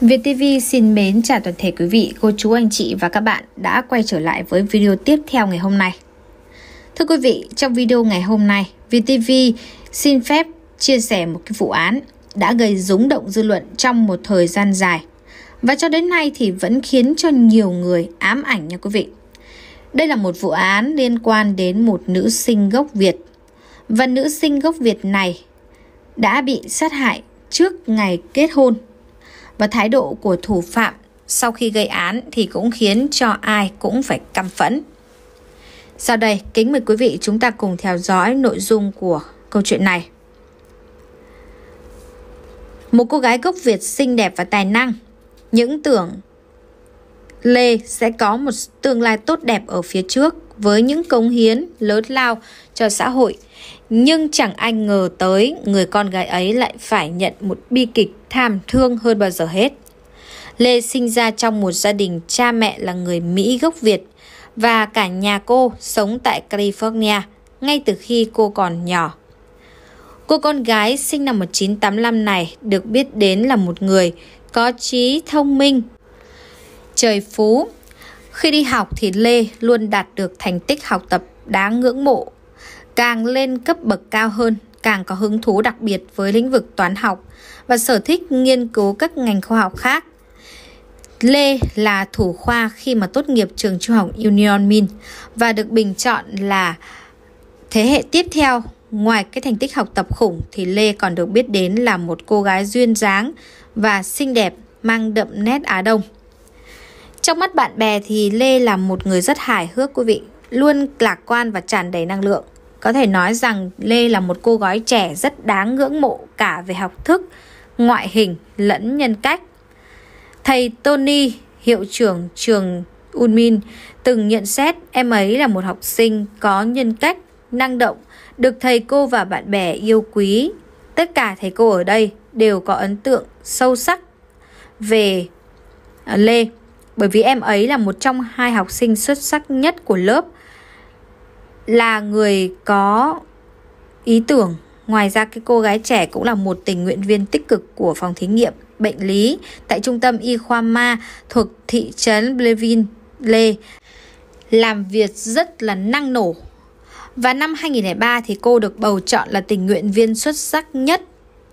VTV xin mến chào toàn thể quý vị, cô chú, anh chị và các bạn đã quay trở lại với video tiếp theo ngày hôm nay. Thưa quý vị, trong video ngày hôm nay, VTV xin phép chia sẻ một cái vụ án đã gây rúng động dư luận trong một thời gian dài và cho đến nay thì vẫn khiến cho nhiều người ám ảnh nha quý vị. Đây là một vụ án liên quan đến một nữ sinh gốc Việt và nữ sinh gốc Việt này đã bị sát hại trước ngày kết hôn và thái độ của thủ phạm sau khi gây án thì cũng khiến cho ai cũng phải căm phẫn. Sau đây, kính mời quý vị chúng ta cùng theo dõi nội dung của câu chuyện này. Một cô gái gốc Việt xinh đẹp và tài năng, những tưởng Lê sẽ có một tương lai tốt đẹp ở phía trước với những cống hiến lớn lao cho xã hội. Nhưng chẳng ai ngờ tới người con gái ấy lại phải nhận một bi kịch thảm thương hơn bao giờ hết. Lê sinh ra trong một gia đình cha mẹ là người Mỹ gốc Việt và cả nhà cô sống tại California ngay từ khi cô còn nhỏ. Cô con gái sinh năm 1985 này được biết đến là một người có trí thông minh, trời phú khi đi học thì Lê luôn đạt được thành tích học tập đáng ngưỡng mộ. Càng lên cấp bậc cao hơn, càng có hứng thú đặc biệt với lĩnh vực toán học và sở thích nghiên cứu các ngành khoa học khác. Lê là thủ khoa khi mà tốt nghiệp trường trung học Union Min và được bình chọn là thế hệ tiếp theo. Ngoài cái thành tích học tập khủng thì Lê còn được biết đến là một cô gái duyên dáng và xinh đẹp mang đậm nét Á Đông. Trong mắt bạn bè thì Lê là một người rất hài hước quý vị, luôn lạc quan và tràn đầy năng lượng. Có thể nói rằng Lê là một cô gái trẻ rất đáng ngưỡng mộ cả về học thức, ngoại hình lẫn nhân cách. Thầy Tony, hiệu trưởng trường Unmin, từng nhận xét em ấy là một học sinh có nhân cách, năng động, được thầy cô và bạn bè yêu quý. Tất cả thầy cô ở đây đều có ấn tượng sâu sắc về à, Lê bởi vì em ấy là một trong hai học sinh xuất sắc nhất của lớp là người có ý tưởng ngoài ra cái cô gái trẻ cũng là một tình nguyện viên tích cực của phòng thí nghiệm bệnh lý tại trung tâm y khoa ma thuộc thị trấn Blevin Lê làm việc rất là năng nổ và năm 2003 thì cô được bầu chọn là tình nguyện viên xuất sắc nhất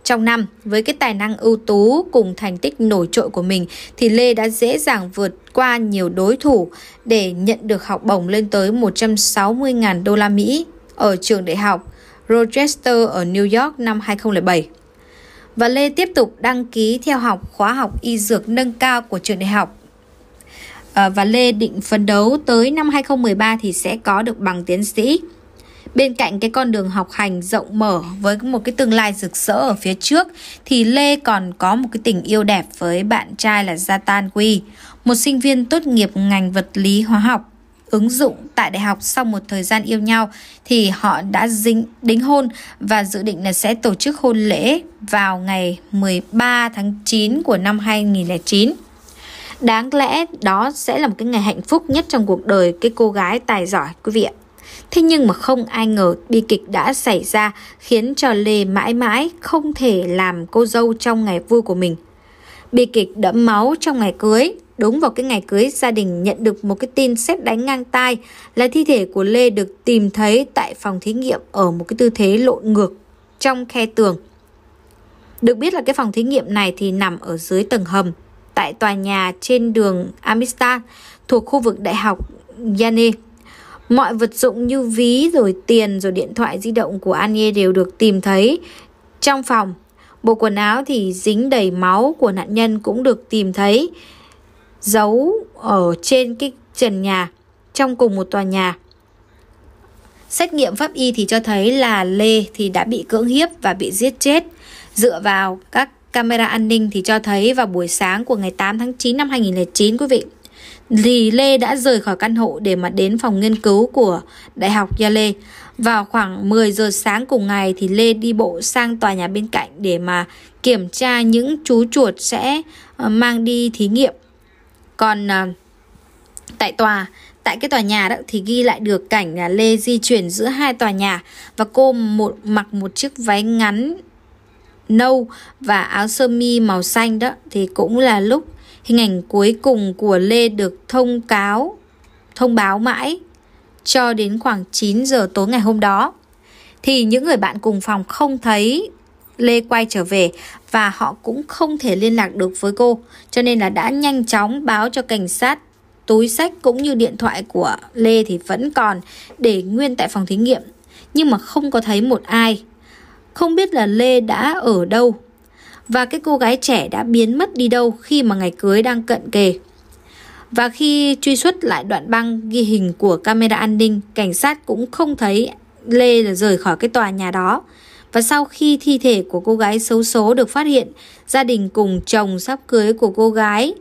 trong năm, với cái tài năng ưu tú cùng thành tích nổi trội của mình thì Lê đã dễ dàng vượt qua nhiều đối thủ để nhận được học bổng lên tới 160.000 đô la Mỹ ở trường đại học Rochester ở New York năm 2007. Và Lê tiếp tục đăng ký theo học khóa học y dược nâng cao của trường đại học ờ, và Lê định phấn đấu tới năm 2013 thì sẽ có được bằng tiến sĩ. Bên cạnh cái con đường học hành rộng mở với một cái tương lai rực rỡ ở phía trước thì Lê còn có một cái tình yêu đẹp với bạn trai là Zatan Quy, một sinh viên tốt nghiệp ngành vật lý hóa học ứng dụng tại đại học sau một thời gian yêu nhau thì họ đã dính đính hôn và dự định là sẽ tổ chức hôn lễ vào ngày 13 tháng 9 của năm 2009. Đáng lẽ đó sẽ là một cái ngày hạnh phúc nhất trong cuộc đời cái cô gái tài giỏi quý vị ạ. Thế nhưng mà không ai ngờ bi kịch đã xảy ra khiến cho Lê mãi mãi không thể làm cô dâu trong ngày vui của mình. Bi kịch đẫm máu trong ngày cưới. Đúng vào cái ngày cưới, gia đình nhận được một cái tin xét đánh ngang tai là thi thể của Lê được tìm thấy tại phòng thí nghiệm ở một cái tư thế lộn ngược trong khe tường. Được biết là cái phòng thí nghiệm này thì nằm ở dưới tầng hầm tại tòa nhà trên đường Amistad thuộc khu vực Đại học yane Mọi vật dụng như ví rồi tiền rồi điện thoại di động của Anie đều được tìm thấy trong phòng. Bộ quần áo thì dính đầy máu của nạn nhân cũng được tìm thấy giấu ở trên cái trần nhà trong cùng một tòa nhà. Xét nghiệm pháp y thì cho thấy là Lê thì đã bị cưỡng hiếp và bị giết chết. Dựa vào các camera an ninh thì cho thấy vào buổi sáng của ngày 8 tháng 9 năm 2009 quý vị thì Lê đã rời khỏi căn hộ để mà đến phòng nghiên cứu của Đại học Yale. Vào khoảng 10 giờ sáng cùng ngày thì Lê đi bộ sang tòa nhà bên cạnh để mà kiểm tra những chú chuột sẽ ờ, mang đi thí nghiệm. Còn ờ, tại tòa, tại cái tòa nhà đó thì ghi lại được cảnh là Lê di chuyển giữa hai tòa nhà và cô một mặc một chiếc váy ngắn nâu và áo sơ mi màu xanh đó thì cũng là lúc Hình ảnh cuối cùng của Lê được thông cáo, thông báo mãi cho đến khoảng 9 giờ tối ngày hôm đó. Thì những người bạn cùng phòng không thấy Lê quay trở về và họ cũng không thể liên lạc được với cô, cho nên là đã nhanh chóng báo cho cảnh sát túi sách cũng như điện thoại của Lê thì vẫn còn để nguyên tại phòng thí nghiệm nhưng mà không có thấy một ai. Không biết là Lê đã ở đâu và cái cô gái trẻ đã biến mất đi đâu khi mà ngày cưới đang cận kề. Và khi truy xuất lại đoạn băng ghi hình của camera an ninh, cảnh sát cũng không thấy Lê là rời khỏi cái tòa nhà đó. Và sau khi thi thể của cô gái xấu số được phát hiện, gia đình cùng chồng sắp cưới của cô gái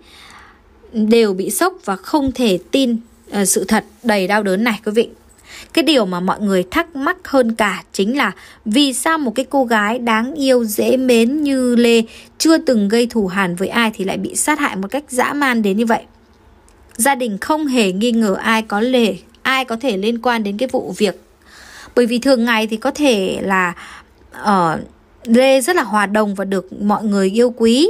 đều bị sốc và không thể tin ờ, sự thật đầy đau đớn này quý vị. Cái điều mà mọi người thắc mắc hơn cả chính là vì sao một cái cô gái đáng yêu dễ mến như Lê chưa từng gây thù hằn với ai thì lại bị sát hại một cách dã man đến như vậy. Gia đình không hề nghi ngờ ai có lề, ai có thể liên quan đến cái vụ việc. Bởi vì thường ngày thì có thể là uh, Lê rất là hòa đồng và được mọi người yêu quý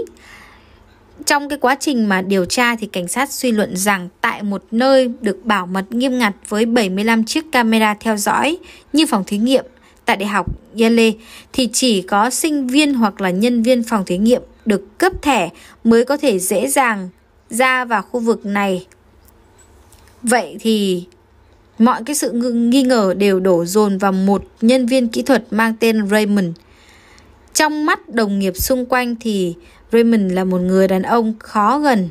trong cái quá trình mà điều tra thì cảnh sát suy luận rằng tại một nơi được bảo mật nghiêm ngặt với 75 chiếc camera theo dõi như phòng thí nghiệm tại Đại học Yale thì chỉ có sinh viên hoặc là nhân viên phòng thí nghiệm được cấp thẻ mới có thể dễ dàng ra vào khu vực này. Vậy thì mọi cái sự nghi ngờ đều đổ dồn vào một nhân viên kỹ thuật mang tên Raymond. Trong mắt đồng nghiệp xung quanh thì Raymond là một người đàn ông khó gần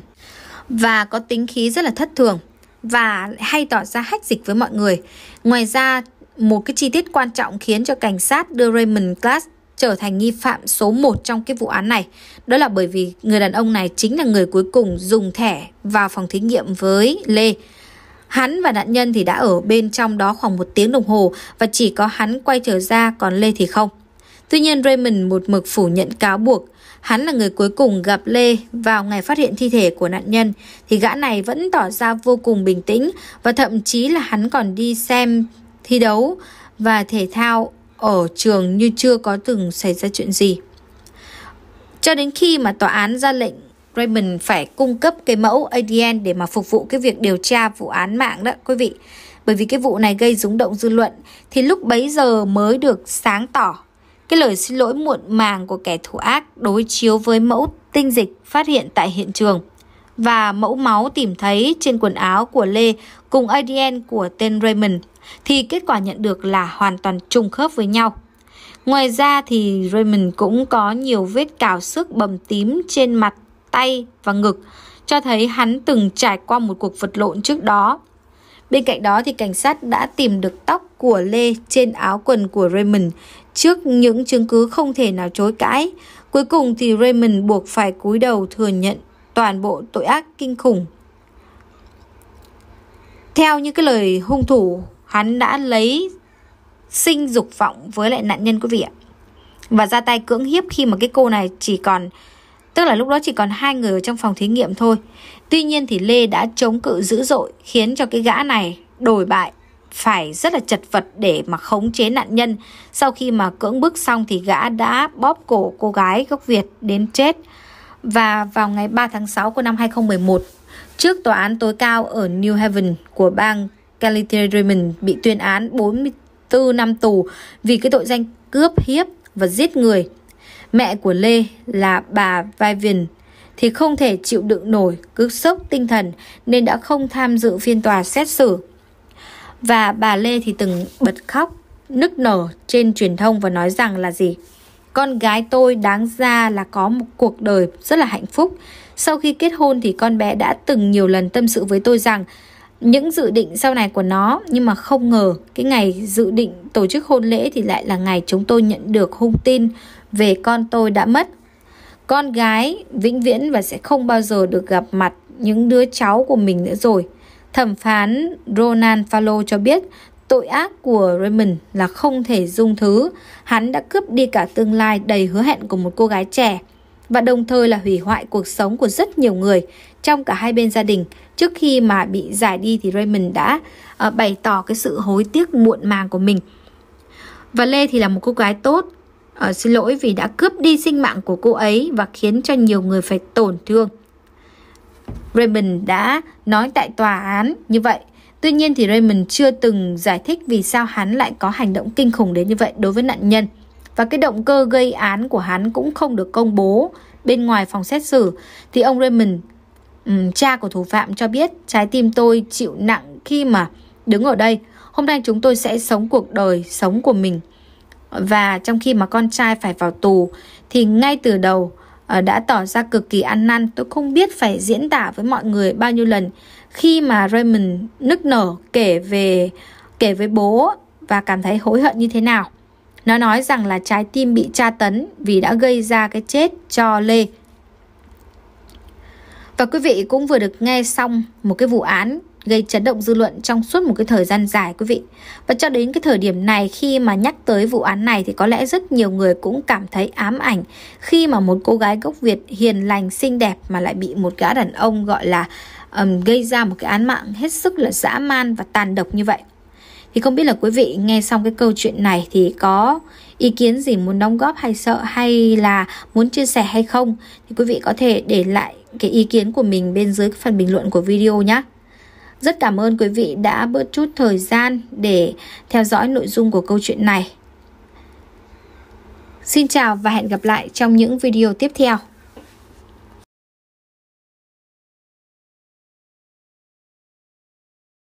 và có tính khí rất là thất thường và hay tỏ ra hách dịch với mọi người. Ngoài ra, một cái chi tiết quan trọng khiến cho cảnh sát đưa Raymond Glass trở thành nghi phạm số 1 trong cái vụ án này. Đó là bởi vì người đàn ông này chính là người cuối cùng dùng thẻ vào phòng thí nghiệm với Lê. Hắn và nạn nhân thì đã ở bên trong đó khoảng một tiếng đồng hồ và chỉ có hắn quay trở ra còn Lê thì không. Tuy nhiên Raymond một mực phủ nhận cáo buộc. Hắn là người cuối cùng gặp Lê vào ngày phát hiện thi thể của nạn nhân thì gã này vẫn tỏ ra vô cùng bình tĩnh và thậm chí là hắn còn đi xem thi đấu và thể thao ở trường như chưa có từng xảy ra chuyện gì. Cho đến khi mà tòa án ra lệnh Raymond phải cung cấp cái mẫu ADN để mà phục vụ cái việc điều tra vụ án mạng đó quý vị. Bởi vì cái vụ này gây rúng động dư luận thì lúc bấy giờ mới được sáng tỏ cái lời xin lỗi muộn màng của kẻ thủ ác đối chiếu với mẫu tinh dịch phát hiện tại hiện trường và mẫu máu tìm thấy trên quần áo của Lê cùng ADN của tên Raymond thì kết quả nhận được là hoàn toàn trùng khớp với nhau. Ngoài ra thì Raymond cũng có nhiều vết cào sức bầm tím trên mặt, tay và ngực, cho thấy hắn từng trải qua một cuộc vật lộn trước đó. Bên cạnh đó thì cảnh sát đã tìm được tóc của Lê trên áo quần của Raymond, Trước những chứng cứ không thể nào chối cãi, cuối cùng thì Raymond buộc phải cúi đầu thừa nhận toàn bộ tội ác kinh khủng. Theo những cái lời hung thủ, hắn đã lấy sinh dục vọng với lại nạn nhân quý vị ạ. Và ra tay cưỡng hiếp khi mà cái cô này chỉ còn tức là lúc đó chỉ còn hai người ở trong phòng thí nghiệm thôi. Tuy nhiên thì Lê đã chống cự dữ dội khiến cho cái gã này đổi bại phải rất là chật vật để mà khống chế nạn nhân. Sau khi mà cưỡng bức xong thì gã đã bóp cổ cô gái gốc Việt đến chết. Và vào ngày 3 tháng 6 của năm 2011, trước tòa án tối cao ở New Haven của bang California bị tuyên án 44 năm tù vì cái tội danh cướp hiếp và giết người. Mẹ của Lê là bà Vivian thì không thể chịu đựng nổi cước sốc tinh thần nên đã không tham dự phiên tòa xét xử và bà Lê thì từng bật khóc nức nở trên truyền thông và nói rằng là gì con gái tôi đáng ra là có một cuộc đời rất là hạnh phúc sau khi kết hôn thì con bé đã từng nhiều lần tâm sự với tôi rằng những dự định sau này của nó nhưng mà không ngờ cái ngày dự định tổ chức hôn lễ thì lại là ngày chúng tôi nhận được hung tin về con tôi đã mất con gái vĩnh viễn và sẽ không bao giờ được gặp mặt những đứa cháu của mình nữa rồi Thẩm phán Ronan Fallo cho biết tội ác của Raymond là không thể dung thứ. Hắn đã cướp đi cả tương lai đầy hứa hẹn của một cô gái trẻ và đồng thời là hủy hoại cuộc sống của rất nhiều người trong cả hai bên gia đình. Trước khi mà bị giải đi thì Raymond đã uh, bày tỏ cái sự hối tiếc muộn màng của mình. Và Lê thì là một cô gái tốt, uh, xin lỗi vì đã cướp đi sinh mạng của cô ấy và khiến cho nhiều người phải tổn thương. Raymond đã nói tại tòa án như vậy. Tuy nhiên thì Raymond chưa từng giải thích vì sao hắn lại có hành động kinh khủng đến như vậy đối với nạn nhân. Và cái động cơ gây án của hắn cũng không được công bố bên ngoài phòng xét xử. Thì ông Raymond, cha của thủ phạm cho biết trái tim tôi chịu nặng khi mà đứng ở đây. Hôm nay chúng tôi sẽ sống cuộc đời, sống của mình. Và trong khi mà con trai phải vào tù thì ngay từ đầu Ờ, đã tỏ ra cực kỳ ăn năn tôi không biết phải diễn tả với mọi người bao nhiêu lần khi mà Raymond nức nở kể về kể với bố và cảm thấy hối hận như thế nào nó nói rằng là trái tim bị tra tấn vì đã gây ra cái chết cho Lê và quý vị cũng vừa được nghe xong một cái vụ án gây chấn động dư luận trong suốt một cái thời gian dài quý vị. Và cho đến cái thời điểm này khi mà nhắc tới vụ án này thì có lẽ rất nhiều người cũng cảm thấy ám ảnh khi mà một cô gái gốc Việt hiền lành xinh đẹp mà lại bị một gã đàn ông gọi là um, gây ra một cái án mạng hết sức là dã man và tàn độc như vậy. Thì không biết là quý vị nghe xong cái câu chuyện này thì có ý kiến gì muốn đóng góp hay sợ hay là muốn chia sẻ hay không thì quý vị có thể để lại cái ý kiến của mình bên dưới phần bình luận của video nhé. Rất cảm ơn quý vị đã bớt chút thời gian để theo dõi nội dung của câu chuyện này. Xin chào và hẹn gặp lại trong những video tiếp theo.